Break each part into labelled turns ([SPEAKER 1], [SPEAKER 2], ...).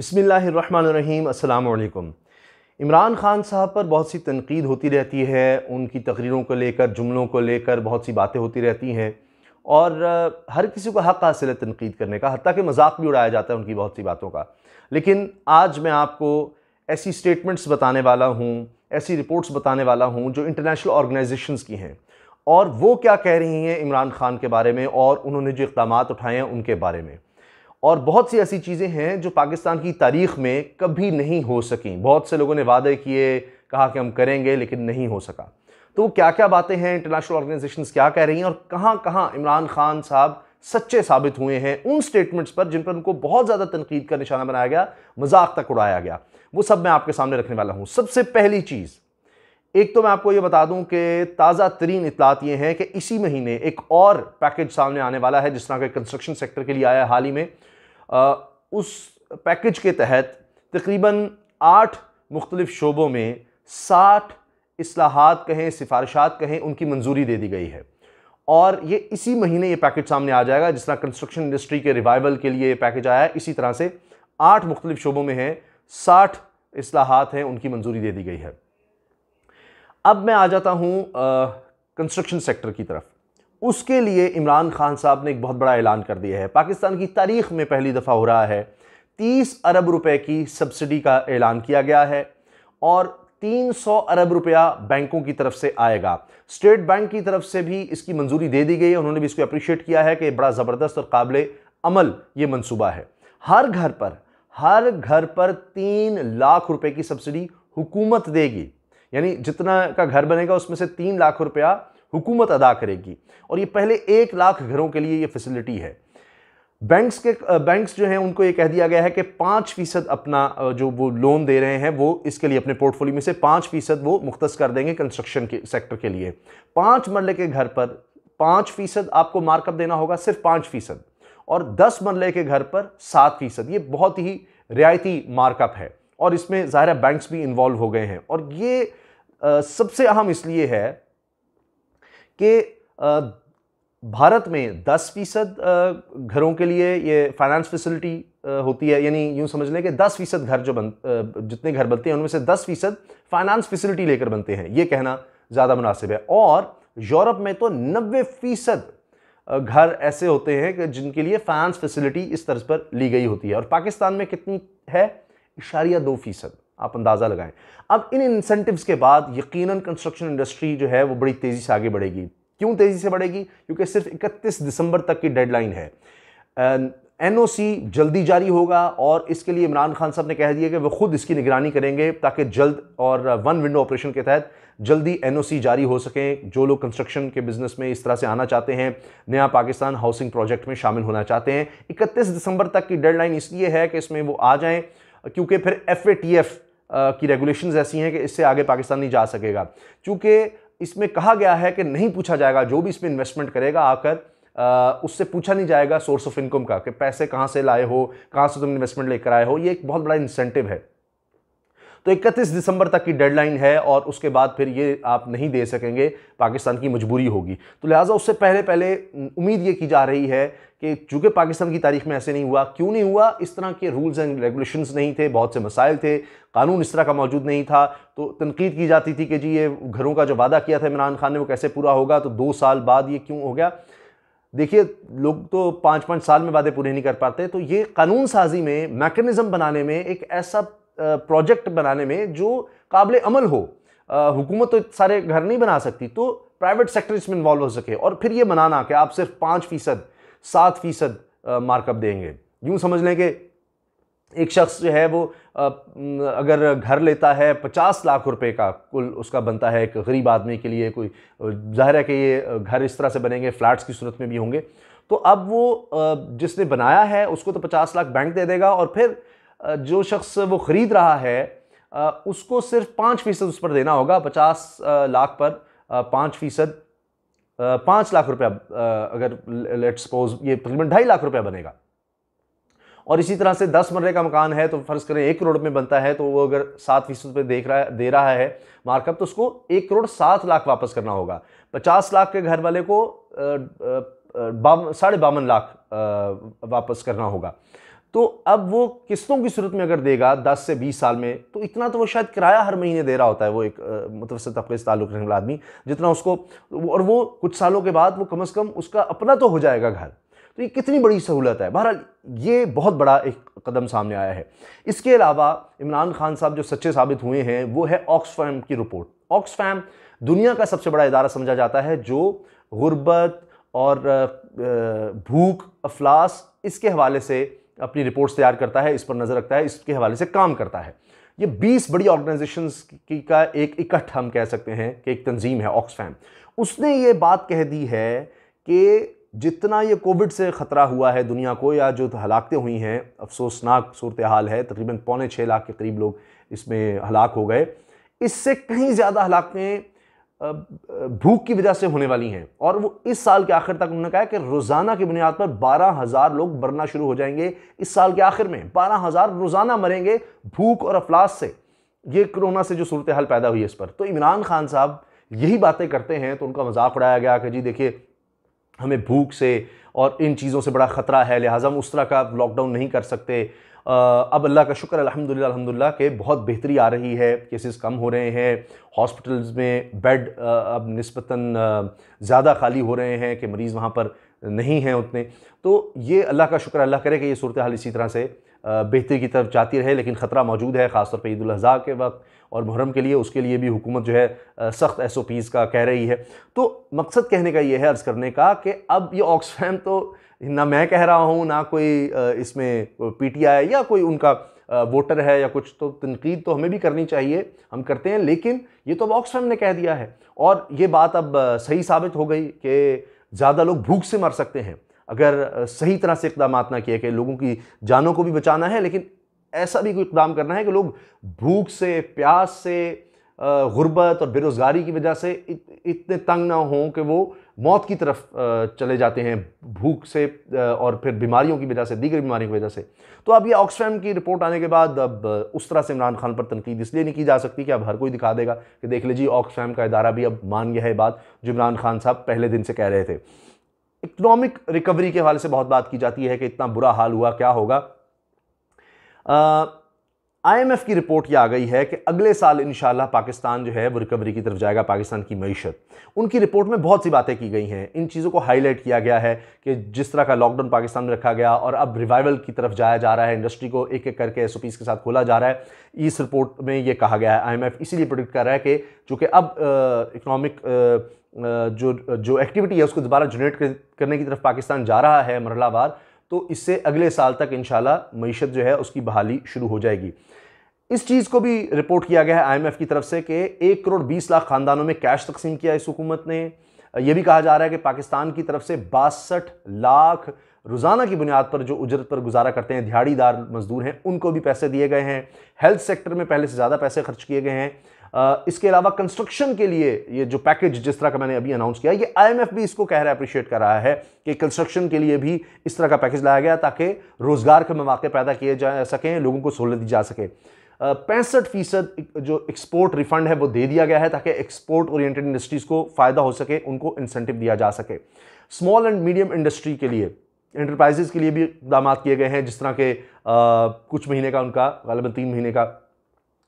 [SPEAKER 1] बसमीम् इमरान ख़ान साहब पर बहुत सी तनकीद होती रहती है उनकी तकरीरों को लेकर जुमलों को लेकर बहुत सी बातें होती रहती हैं और हर किसी को हक़ हासिल है तनकीद करने का हती कि मजाक भी उड़ाया जाता है उनकी बहुत सी बातों का लेकिन आज मैं आपको ऐसी स्टेटमेंट्स बताने वाला हूँ ऐसी रिपोर्ट्स बताने वाला हूँ जो इंटरनेशनल ऑर्गेनाइजेशंस की हैं और वो क्या कह रही हैं इमरान खान के बारे में और उन्होंने जो इकदाम उठाए हैं उनके बारे में और बहुत सी ऐसी चीज़ें हैं जो पाकिस्तान की तारीख में कभी नहीं हो सकें बहुत से लोगों ने वादे किए कहा कि हम करेंगे लेकिन नहीं हो सका तो वो क्या क्या बातें हैं इंटरनेशनल ऑर्गेनाइजेशंस क्या कह रही हैं और कहाँ कहाँ इमरान खान साहब सच्चे साबित हुए हैं उन स्टेटमेंट्स पर जिन पर उनको बहुत ज़्यादा तनकीद का निशाना बनाया गया मजाक तक उड़ाया गया वो सब मैं आपके सामने रखने वाला हूँ सबसे पहली चीज़ एक तो मैं आपको ये बता दूं कि ताज़ा तरीन इतलात ये हैं कि इसी महीने एक और पैकेज सामने आने वाला है जिस तरह के कंस्ट्रक्शन सेक्टर के लिए आया हाल ही में उस पैकेज के तहत तकरीबन आठ मुख्तलिफ शोबों में साठ असलाहत कहें सिफारशात कहें उनकी मंजूरी दे दी गई है और ये इसी महीने ये पैकेज सामने आ जाएगा जिस तरह कंस्ट्रक्शन इंडस्ट्री के रिवाइवल के लिए ये पैकेज आया है इसी तरह से आठ मुख्तलिफ शोबों में हैं साठ असलाहत हैं उनकी मंजूरी दे दी गई है अब मैं आ जाता हूँ कंस्ट्रक्शन सेक्टर की तरफ उसके लिए इमरान खान साहब ने एक बहुत बड़ा ऐलान कर दिया है पाकिस्तान की तारीख में पहली दफ़ा हो रहा है तीस अरब रुपए की सब्सिडी का ऐलान किया गया है और 300 अरब रुपया बैंकों की तरफ से आएगा स्टेट बैंक की तरफ से भी इसकी मंजूरी दे दी गई है उन्होंने भी इसको अप्रिशिएट किया है कि बड़ा ज़बरदस्त और काबिल अमल ये मनसूबा है हर घर पर हर घर पर तीन लाख रुपए की सब्सिडी हुकूमत देगी यानी जितना का घर बनेगा उसमें से तीन लाख रुपया हुकूमत अदा करेगी और ये पहले एक लाख घरों के लिए ये फैसिलिटी है बैंक्स के बैंक्स जो हैं उनको ये कह दिया गया है कि पाँच फ़ीसद अपना जो वो लोन दे रहे हैं वो इसके लिए अपने पोर्टफोलियो में से पाँच फ़ीसद वो मुख्त कर देंगे कंस्ट्रक्शन के सेक्टर के लिए पाँच मरले के घर पर पाँच फ़ीसद आपको मार्कअप देना होगा सिर्फ पाँच फ़ीसद और दस मरले के घर पर सात फ़ीसद ये बहुत ही रियायती मार्कअप है और इसमें ज़ाहिर बैंक्स भी इन्वॉल्व हो गए हैं और ये सबसे अहम इसलिए है कि भारत में 10 फीसद घरों के लिए ये फाइनेंस फैसिलिटी होती है यानी यूं समझ लें कि 10 फीसद घर जो बन जितने घर बनते हैं उनमें से 10 फीसद फाइनेंस फैसिलिटी लेकर बनते हैं ये कहना ज़्यादा मुनासिब है और यूरोप में तो नब्बे फीसद घर ऐसे होते हैं कि जिनके लिए फाइनेंस फैसिलिटी इस तर्ज पर ली गई होती है और पाकिस्तान में कितनी है इशारिया दो फीसद आप अंदाज़ा लगाएं अब इन इंसेंटिव के बाद यकीनन कंस्ट्रक्शन इंडस्ट्री जो है वो बड़ी तेज़ी से आगे बढ़ेगी क्यों तेज़ी से बढ़ेगी क्योंकि सिर्फ इकतीस दिसंबर तक की डेडलाइन है एन जल्दी जारी होगा और इसके लिए इमरान खान साहब ने कह दिया कि वह खुद इसकी निगरानी करेंगे ताकि जल्द और वन विंडो ऑपरेशन के तहत जल्दी एन जारी हो सकें जो लोग कंस्ट्रक्शन के बिज़नेस में इस तरह से आना चाहते हैं नया पाकिस्तान हाउसिंग प्रोजेक्ट में शामिल होना चाहते हैं इकतीस दिसंबर तक की डेडलाइन इसलिए है कि इसमें वो आ जाएँ क्योंकि फिर एफ की रेगुलेशंस ऐसी हैं कि इससे आगे पाकिस्तान नहीं जा सकेगा चूँकि इसमें कहा गया है कि नहीं पूछा जाएगा जो भी इसमें इन्वेस्टमेंट करेगा आकर आ, उससे पूछा नहीं जाएगा सोर्स ऑफ इनकम का कि पैसे कहाँ से लाए हो कहाँ से तुम इन्वेस्टमेंट लेकर आए हो ये एक बहुत बड़ा इंसेंटिव है तो 31 दिसंबर तक की डेडलाइन है और उसके बाद फिर ये आप नहीं दे सकेंगे पाकिस्तान की मजबूरी होगी तो लिहाजा उससे पहले पहले उम्मीद ये की जा रही है कि चूँकि पाकिस्तान की तारीख में ऐसे नहीं हुआ क्यों नहीं हुआ इस तरह के रूल्स एंड रेगुलेशंस नहीं थे बहुत से मसाइल थे कानून इस तरह का मौजूद नहीं था तो तनकीद की जाती थी कि जी ये घरों का जो वादा किया था इमरान खान ने वो कैसे पूरा होगा तो दो साल बाद ये क्यों हो गया देखिए लोग तो पाँच पाँच साल में वादे पूरे नहीं कर पाते तो ये कानून साजी में मैकेनिज़म बनाने में एक ऐसा प्रोजेक्ट बनाने में जो काबिल अमल हो हुकूमत तो सारे घर नहीं बना सकती तो प्राइवेट सेक्टर इसमें इन्वॉल्व हो सके और फिर ये मनाना कि आप सिर्फ पाँच फ़ीसद सात फ़ीसद मार्कअप देंगे यूँ समझ लें कि एक शख्स जो है वो अगर घर लेता है पचास लाख रुपए का कुल उसका बनता है एक गरीब आदमी के लिए कोई जाहिर है कि ये घर इस तरह से बनेंगे फ्लैट्स की सूरत में भी होंगे तो अब वो जिसने बनाया है उसको तो पचास लाख बैंक दे देगा और फिर जो शख्स वो ख़रीद रहा है उसको सिर्फ पाँच फ़ीसद उस पर देना होगा पचास लाख पर पाँच फ़ीसद पाँच लाख रुपया अगर लेट सपोज ये तकरीबन ढाई लाख रुपया बनेगा और इसी तरह से दस मरले का मकान है तो फ़र्ज़ करें एक करोड़ में बनता है तो वो अगर सात फीसद पर देख रहा है दे रहा है मार्कअप तो उसको एक करोड़ सात लाख वापस करना होगा पचास लाख के घर वाले को बावन साढ़े बावन लाख वापस करना होगा तो अब वो किस्तों की सूरत में अगर देगा दस से बीस साल में तो इतना तो वो शायद किराया हर महीने दे रहा होता है वो एक मुतवसत मतलब तबके से ताल्लुक़ रहने वाला आदमी जितना उसको और वो कुछ सालों के बाद वो कम अज़ कम उसका अपना तो हो जाएगा घर तो ये कितनी बड़ी सहूलत है बहरहाल ये बहुत बड़ा एक कदम सामने आया है इसके अलावा इमरान खान साहब जो सच्चे साबित हुए हैं वो है ऑक्सफैम की रिपोर्ट ऑक्सफैम दुनिया का सबसे बड़ा इदारा समझा जाता है जो गुर्बत और भूख अफलास इसके हवाले से अपनी रिपोर्ट्स तैयार करता है इस पर नज़र रखता है इसके हवाले से काम करता है ये 20 बड़ी ऑर्गेनाइजेशन की का एक इकट्ठ हम कह सकते हैं कि एक तंजीम है ऑक्सफैम उसने ये बात कह दी है कि जितना ये कोविड से ख़तरा हुआ है दुनिया को या जो तो हलाकतें हुई हैं अफसोसनाक सूरत हाल है तकरीबन पौने छः लाख के करीब लोग इसमें हलाक हो गए इससे कहीं ज़्यादा हलाकतें भूख की वजह से होने वाली हैं और वो इस साल के आखिर तक उन्होंने कहा कि रोज़ाना की बुनियाद पर बारह हज़ार लोग मरना शुरू हो जाएंगे इस साल के आखिर में बारह हज़ार रोज़ाना मरेंगे भूख और अफलास से ये कोरोना से जो सूरत हाल पैदा हुई है इस पर तो इमरान खान साहब यही बातें करते हैं तो उनका मजाक उड़ाया गया कि जी देखिए हमें भूख से और इन चीज़ों से बड़ा ख़तरा है लिहाजा हम उस तरह का लॉकडाउन नहीं कर सकते अब अल्लाह का शुक्र अलहमदिल्ला अलहमदिल्ला के बहुत बेहतरी आ रही है केसेस कम हो रहे हैं हॉस्पिटल्स में बेड अब नस्बता ज़्यादा खाली हो रहे हैं कि मरीज़ वहाँ पर नहीं हैं उतने तो ये अल्लाह का शुक्र अल्लाह करे कि ये सूरत हाल इसी तरह से बेहतरी की तरफ जाती रहे लेकिन ख़तरा मौजूद है ख़ासतौर पर ईदाजी के वक्त और मुहरम के लिए उसके लिए भी हुकूमत जो है सख्त एस ओ पीज़ का कह रही है तो मकसद कहने का ये है अर्ज़ करने का कि अब ये ऑक्सफैम तो ना मैं कह रहा हूँ ना कोई इसमें पी टी आई या कोई उनका वोटर है या कुछ तो तनकीद तो हमें भी करनी चाहिए हम करते हैं लेकिन ये तो अब ऑक्सफैम ने कह दिया है और ये बात अब सही साबित हो गई कि ज़्यादा लोग भूख से मर सकते हैं अगर सही तरह से इकदाम ना किए गए लोगों की जानों को भी बचाना है लेकिन ऐसा भी कोई इकदाम करना है कि लोग भूख से प्यास से गुर्बत और बेरोज़गारी की वजह से इत, इतने तंग ना हों कि वो मौत की तरफ चले जाते हैं भूख से और फिर बीमारियों की वजह से दीगर बीमारियों की वजह से तो अब ये ऑक्सफैम की रिपोर्ट आने के बाद अब उस तरह से इमरान खान पर तनकीद इसलिए नहीं की जा सकती कि अब हर कोई दिखा देगा कि देख लीजिए ऑक्सफैम का इदारा भी अब मान गया है बात जो इमरान खान साहब पहले दिन से कह रहे थे इकोनॉमिक रिकवरी के हवाले से बहुत बात की जाती है कि इतना बुरा हाल हुआ क्या होगा आईएमएफ की रिपोर्ट यह आ गई है कि अगले साल इन पाकिस्तान जो है वो रिकवरी की तरफ जाएगा पाकिस्तान की मीशत उनकी रिपोर्ट में बहुत सी बातें की गई हैं इन चीज़ों को हाईलाइट किया गया है कि जिस तरह का लॉकडाउन पाकिस्तान में रखा गया और अब रिवाइवल की तरफ जाया जा रहा है इंडस्ट्री को एक एक करके एस के साथ खोला जा रहा है इस रिपोर्ट में ये कहा गया है आई इसीलिए प्रोडिक्ट कर रहा है कि चूँकि अब इकनॉमिक जो जो एक्टिविटी है उसको दोबारा जनरेट करने की तरफ पाकिस्तान जा रहा है मरलाबाद तो इससे अगले साल तक इन मीशत जो है उसकी बहाली शुरू हो जाएगी इस चीज़ को भी रिपोर्ट किया गया है आईएमएफ की तरफ से कि एक करोड़ बीस लाख खानदानों में कैश तकसीम किया इस हुकूमत ने यह भी कहा जा रहा है कि पाकिस्तान की तरफ से बासठ लाख रोज़ाना की बुनियाद पर जो उजरत पर गुजारा करते हैं दिहाड़ीदार मजदूर हैं उनको भी पैसे दिए गए हैं हेल्थ सेक्टर में पहले से ज़्यादा पैसे खर्च किए गए हैं इसके अलावा कंस्ट्रक्शन के लिए ये जो पैकेज जिस तरह का मैंने अभी अनाउंस किया ये आईएमएफ भी इसको कह रहा है अप्रिशिएट कर रहा है कि कंस्ट्रक्शन के लिए भी इस तरह का पैकेज लाया गया ताकि रोज़गार के मौाक़े पैदा किए जा सकें लोगों को सहूलत दी जा सके पैंसठ फीसद जो एक्सपोर्ट रिफंड है वो दे दिया गया है ताकि एक्सपोर्ट ओरिएंटेड इंडस्ट्रीज़ को फ़ायदा हो सके उनको इंसेंटिव दिया जा सके स्मॉल एंड मीडियम इंडस्ट्री के लिए इंटरप्राइजेज़ के लिए भी इकदाम किए गए हैं जिस तरह के आ, कुछ महीने का उनका गालबा तीन महीने का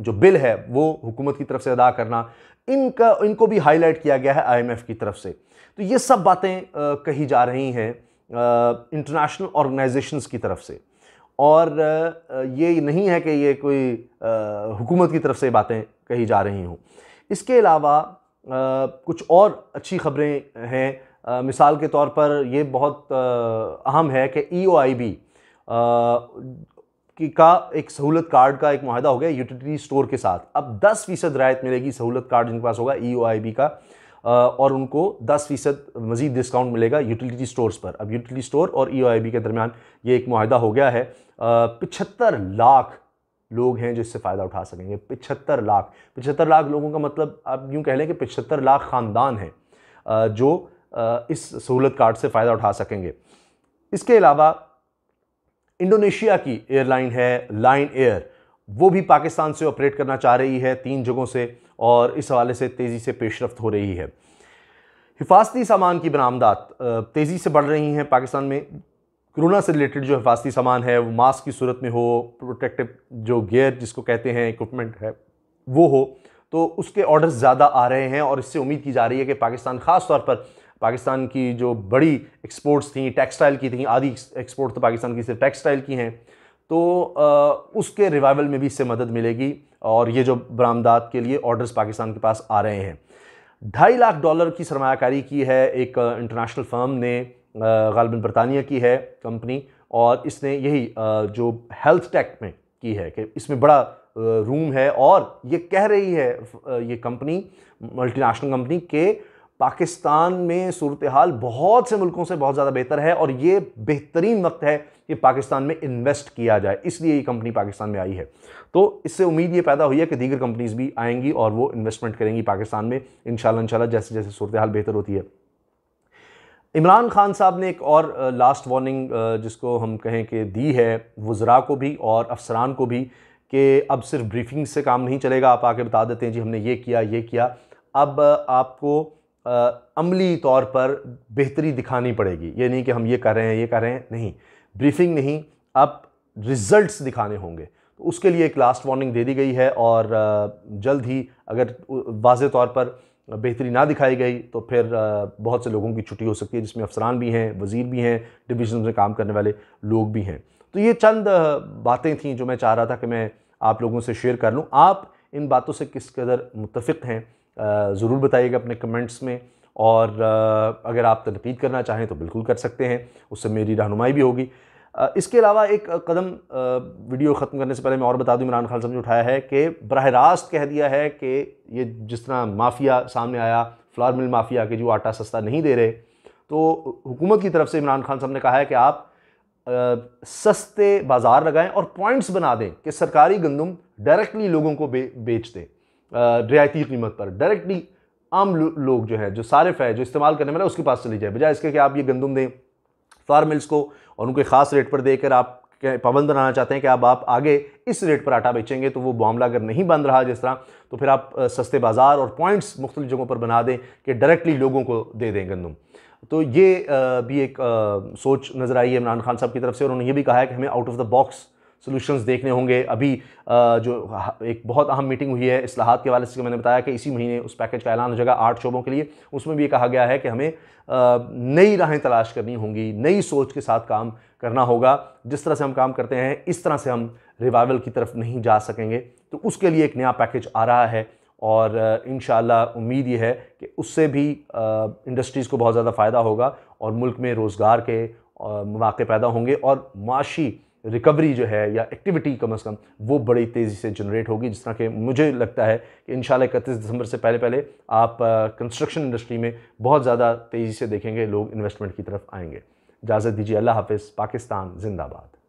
[SPEAKER 1] जो बिल है वो हुकूमत की तरफ से अदा करना इनका इनको भी हाईलाइट किया गया है आईएमएफ की तरफ से तो ये सब बातें कही जा रही हैं इंटरनेशनल ऑर्गेनाइजेशंस की तरफ से और आ, ये नहीं है कि ये कोई हुकूमत की तरफ से बातें कही जा रही हों इसके अलावा कुछ और अच्छी खबरें हैं आ, मिसाल के तौर पर ये बहुत अहम है कि ई ओ आई बी का एक सहूलत कार्ड का एक माहदा हो गया यूटिलिटी स्टोर के साथ अब 10 फ़ीसद रायत मिलेगी सहूलत कार्ड जिनके पास होगा ई ओ आई बी का और उनको 10 फ़ीसद मजीद डिस्काउंट मिलेगा यूटिलिटी स्टोर्स पर अब यूटिलिटी स्टोर और ई ओ आई बी के दरमियान ये एक माहा हो गया है पिछहत्तर लाख लोग हैं जो इससे फ़ायदा उठा सकेंगे पिछहत्तर लाख पिछहत्तर लाख लोगों का मतलब आप यूँ कह लें कि पिछहत्तर लाख ख़ानदान हैं जो इस सहूलत कार्ड से फ़ायदा उठा सकेंगे इसके अलावा इंडोनेशिया की एयरलाइन है लाइन एयर वो भी पाकिस्तान से ऑपरेट करना चाह रही है तीन जगहों से और इस हवाले से तेज़ी से पेशरफ हो रही है हिफाजती सामान की बरामदात तेज़ी से बढ़ रही हैं पाकिस्तान में कोरोना से रिलेटेड जो हिफाजती सामान है वो मास्क की सूरत में हो प्रोटेक्टिव जो गेयर जिसको कहते हैं इक्विपमेंट है वो हो तो उसके ऑर्डर्स ज़्यादा आ रहे हैं और इससे उम्मीद की जा रही है कि पाकिस्तान ख़ास तौर पर पाकिस्तान की जो बड़ी एक्सपोर्ट्स थी टेक्सटाइल की थी आधी एक्सपोर्ट तो पाकिस्तान की सिर्फ टेक्सटाइल की हैं तो उसके रिवाइवल में भी इससे मदद मिलेगी और ये जो बरामदात के लिए ऑर्डर्स पाकिस्तान के पास आ रहे हैं ढाई लाख डॉलर की सरमाकारी की है एक इंटरनेशनल फर्म ने गालबन बरतानिया की है कंपनी और इसने यही जो हेल्थ टेक में की है कि इसमें बड़ा रूम है और ये कह रही है ये कंपनी मल्टीनेशनल कंपनी के पाकिस्तान में सूरत हाल बहुत से मुल्कों से बहुत ज़्यादा बेहतर है और ये बेहतरीन वक्त है कि पाकिस्तान में इन्वेस्ट किया जाए इसलिए ये कंपनी पाकिस्तान में आई है तो इससे उम्मीद ये पैदा हुई है कि दीगर कंपनीज भी आएंगी और वो इन्वेस्टमेंट करेंगी पाकिस्तान में इन शाला जैसे जैसे सूरत हाल बेहतर होती है इमरान खान साहब ने एक और लास्ट वार्निंग जिसको हम कहें कि दी है वज़रा को भी और अफसरान को भी कि अब सिर्फ ब्रीफिंग से काम नहीं चलेगा आप आके बता देते हैं जी हमने ये किया ये किया अब आपको अमली तौर पर बेहतरी दिखानी पड़ेगी ये नहीं कि हम ये कर रहे हैं ये कर रहे हैं नहीं ब्रीफिंग नहीं अब रिज़ल्ट दिखाने होंगे तो उसके लिए एक लास्ट वार्निंग दे दी गई है और जल्द ही अगर वाज तौर पर बेहतरी ना दिखाई गई तो फिर बहुत से लोगों की छुट्टी हो सकती है जिसमें अफसरान भी हैं वज़ीर भी हैं डिवीजन में काम करने वाले लोग भी हैं तो ये चंद बातें थी जो मैं चाह रहा था कि मैं आप लोगों से शेयर कर लूँ आप इन बातों से किस कदर मुतफ़ हैं ज़रूर बताइएगा अपने कमेंट्स में और अगर आप तनकीद करना चाहें तो बिल्कुल कर सकते हैं उससे मेरी रहनुमाई भी होगी इसके अलावा एक कदम वीडियो ख़त्म करने से पहले मैं और बता दूं इमरान खान साहब ने उठाया है कि बरह रास्त कह दिया है कि ये जिस तरह माफिया सामने आया फ्लार मिल माफिया के जो आटा सस्ता नहीं दे रहे तो हुकूमत की तरफ से इमरान खान साहब ने कहा है कि आप आ, सस्ते बाज़ार लगाएं और पॉइंट्स बना दें कि सरकारी गंदम डायरेक्टली लोगों को बे, बेच दें रियायती कीमत पर डायरेक्टली आम लोग जो हैं जो सारिफ है जो इस्तेमाल करने वाला उसके पास चली जाए बजाय इसके कि आप ये गंदम दें फार्म मिल्स को और उनके ख़ास रेट पर देकर आप पाबंद बनाना चाहते हैं कि अब आप आगे इस रेट पर आटा बेचेंगे तो वो मामला अगर नहीं बन रहा जिस तरह तो फिर आप सस्ते बाज़ार और पॉइंट्स मुख्तलि जगहों पर बना दें कि डायरेक्टली लोगों को दे दें गंदम तो ये भी एक सोच नज़र आई है इमरान खान साहब की तरफ से और उन्होंने ये भी कहा है कि हमें out of the box solutions देखने होंगे अभी जो एक बहुत अहम मीटिंग हुई है असलाहत के हवाले से मैंने बताया कि इसी महीने उस पैकेज का ऐलान हो जाएगा आठ शोबों के लिए उसमें भी ये कहा गया है कि हमें नई राहें तलाश करनी होंगी नई सोच के साथ काम करना होगा जिस तरह से हम काम करते हैं इस तरह से हम रिवाइवल की तरफ नहीं जा सकेंगे तो उसके लिए एक नया पैकेज आ रहा है और इन उम्मीद ये है कि उससे भी इंडस्ट्रीज़ को बहुत ज़्यादा फ़ायदा होगा और मुल्क में रोज़गार के मौाक़े पैदा होंगे और माशी रिकवरी जो है या एक्टिविटी कम अज़ कम वो बड़ी तेज़ी से जनरेट होगी जिस तरह के मुझे लगता है कि इन शाला इकतीस दिसंबर से पहले पहले आप कंस्ट्रक्शन इंडस्ट्री में बहुत ज़्यादा तेज़ी से देखेंगे लोग इन्वेस्टमेंट की तरफ आएंगे इजाज़त दीजिए अल्लाह हाफिज़ पाकिस्तान जिंदाबाद